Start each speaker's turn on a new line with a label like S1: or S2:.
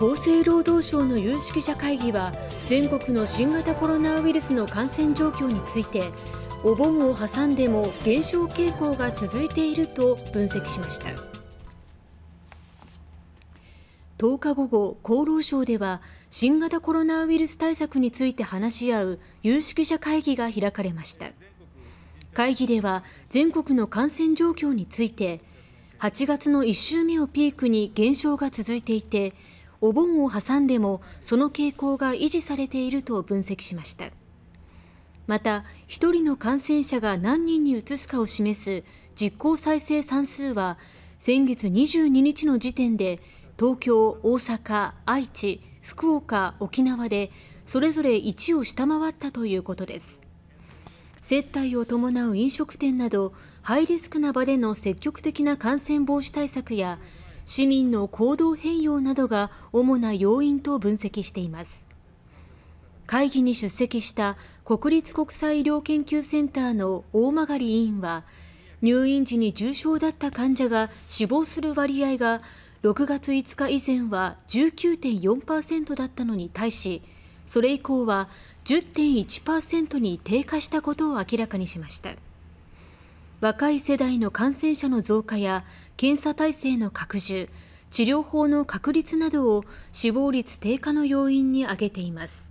S1: 厚生労働省の有識者会議は全国の新型コロナウイルスの感染状況についてお盆を挟んでも減少傾向が続いていると分析しました10日午後厚労省では新型コロナウイルス対策について話し合う有識者会議が開かれました会議では全国の感染状況について8月の1週目をピークに減少が続いていてお盆を挟んでもその傾向が維持されていると分析しましたまた1人の感染者が何人に移すかを示す実効再生産数は先月22日の時点で東京、大阪、愛知、福岡、沖縄でそれぞれ1を下回ったということです接待を伴う飲食店などハイリスクな場での積極的な感染防止対策や市民の行動変容などが主な要因と分析しています会議に出席した国立国際医療研究センターの大曲委員は入院時に重症だった患者が死亡する割合が6月5日以前は19.4%だったのに対しそれ以降は10.1%に低下したことを明らかにしました。若い世代の感染者の増加や検査体制の拡充治療法の確立などを死亡率低下の要因に挙げています